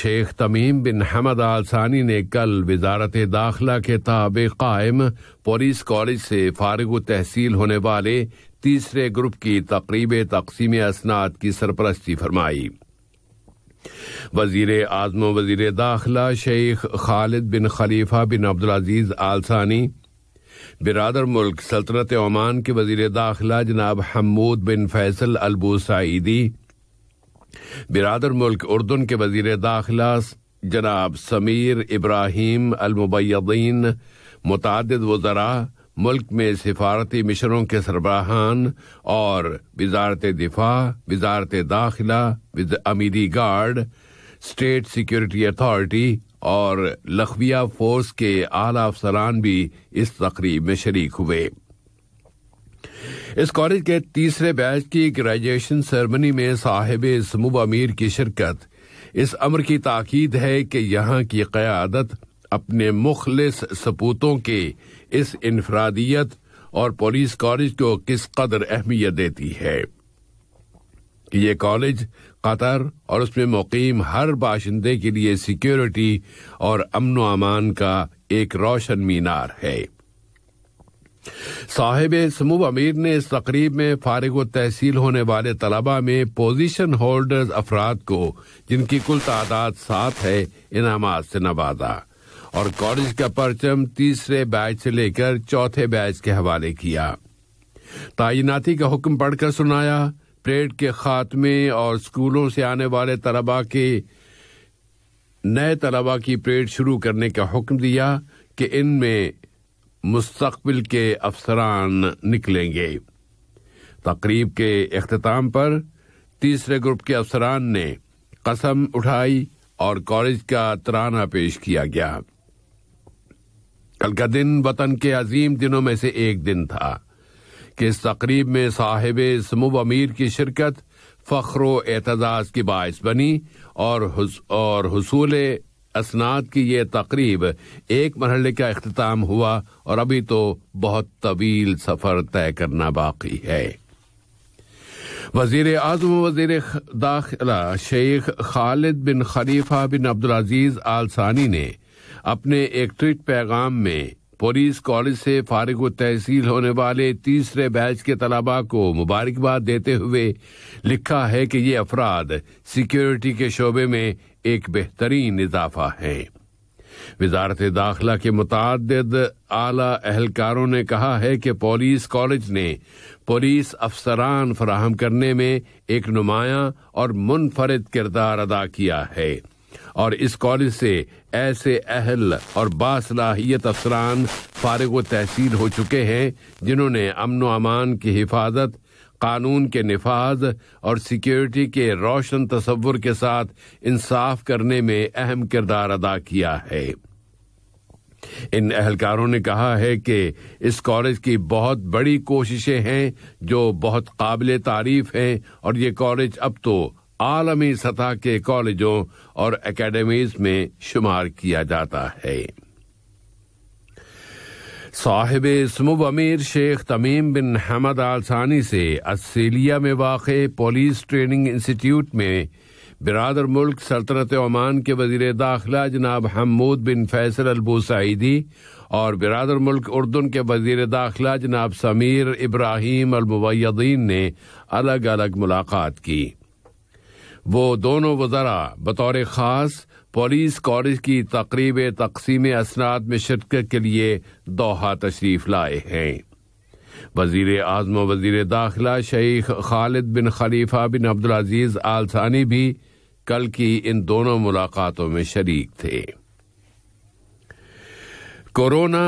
शेख तमीम बिन हमद आल सानी ने कल वजारत दाखिला के तब कायम पोलिस कॉलेज से फारग तहसील होने वाले तीसरे ग्रुप की तकरीब तकसीम असनाद की सरपरस्ती फरमाई वजीर आजम वजीर दाखिला शेख खालिद बिन खलीफा बिन अब्दुलजीज़ सानी बिरादर मुल्क सल्तनत ओमान के वजीर दाखिला जनाब हमूद बिन फैसल अलबू सईदी बिरादर मुल्क उर्दन के वजीर दाखिला जनाब समीर इब्राहिम अलमुबैदीन मुतद वजरा मुल्क में सिफारती मिशनों के सरबराहान और वजारत दिफा वजारत दाखिला अमीरी गार्ड स्टेट सिक्योरिटी अथॉरिटी और लखविया फोर्स के आला अफसरान भी इस तकरीब में शरीक हुए इस कॉलेज के तीसरे बैच की ग्रेजुएशन सेरेमनी में साहिब इसमुब अमीर की शिरकत इस अमर की ताकीद है कि यहाँ की क्यादत अपने मुखलिस सपूतों के इस इनफरादियत और पुलिस कॉलेज को किस कदर अहमियत देती है कि ये कॉलेज कतर और उसमें मुकीम हर बाशिंदे के लिए सिक्योरिटी और अमन अमान का एक रोशन मीनार है साहिब समूब अमीर ने इस तकरीब में फारिग तहसील होने वाले तलबा में पोजीशन होल्डर अफराद को जिनकी कुल तादाद सात है इनाम से नवाजा और कॉलेज का परचम तीसरे बैच से लेकर चौथे बैच के हवाले किया तैनाती का हुक्म पढ़कर सुनाया परेड के खात्मे और स्कूलों से आने वाले तलबा के नए तलबा की परेड शुरू करने का हुक्म दिया कि इनमें मुस्तबिल के अफसरान निकलेंगे तकरीब के अख्ताम पर तीसरे ग्रुप के अफसरान ने कसम उठाई और कॉलेज का तराना पेश किया गया कल का दिन वतन के अजीम दिनों में से एक दिन था कि इस तकरीब में साहिब समूब अमीर की शिरकत फख्र एतजाज की बायस बनी और हुस, और हसूल असनाद की ये तकरीब एक मरहले का अख्ताम हुआ और अभी तो बहुत तवील सफ़र तय करना बाकी है वजीर अजम वजीर दाखिला शेख खालिद बिन खलीफा बिन अब्दुल अजीज़ आलसानी ने अपने एक ट्वीट पैगाम में पुलिस कॉलेज से फारिग तहसील होने वाले तीसरे बैच के तलाबा को मुबारकबाद देते हुए लिखा है कि ये अफराद सिक्योरिटी के शोबे में एक बेहतरीन इजाफा है वजारत दाखिला के मुतद आला एहलकारों ने कहा है कि पुलिस कॉलेज ने पुलिस अफसरान फराहम करने में एक नुमाया और मुनफरद किरदार अदा किया है और इस कॉलेज से ऐसे अहल और बासलाहियत अफसरान फारग तहसील हो चुके हैं जिन्होंने अमन अमान की हिफाजत कानून के नफाज और सिक्योरिटी के रोशन तस्वुर के साथ इंसाफ करने में अहम किरदार अदा किया है इन अहलकारों ने कहा है कि इस कॉलेज की बहुत बड़ी कोशिशें हैं जो बहुत काबिल तारीफ हैं और ये कॉलेज अब तो आलमी सतह के कॉलेजों और एकेडमीज में शुमार किया जाता है साहिब इसमुब अमीर शेख तमीम बिन हमद आलसानी से आस्ट्रेलिया में वाक़ पुलिस ट्रेनिंग इंस्टीट्यूट में बिरादर मुल्क सल्तनत ओमान के वजीर दाखिला जनाब हमूद बिन फैसल अलबूसईदी और बिरादर मुल्क उर्दन के वजीर दाखिला जनाब समीर इब्राहिम अलमुबैदीन ने अलग अलग मुलाकात की वो दोनों वजरा बतौर ख़ास पुलिस कॉलेज की तकरीब तकसीम असनाद में शिरकत के लिए दोहा तशरीफ़ लाए हैं वजीर आजम वजीर दाखिला शेख खालिद बिन खलीफा बिन अब्दुल अजीज आलसानी भी कल की इन दोनों मुलाकातों में शरीक थे कोरोना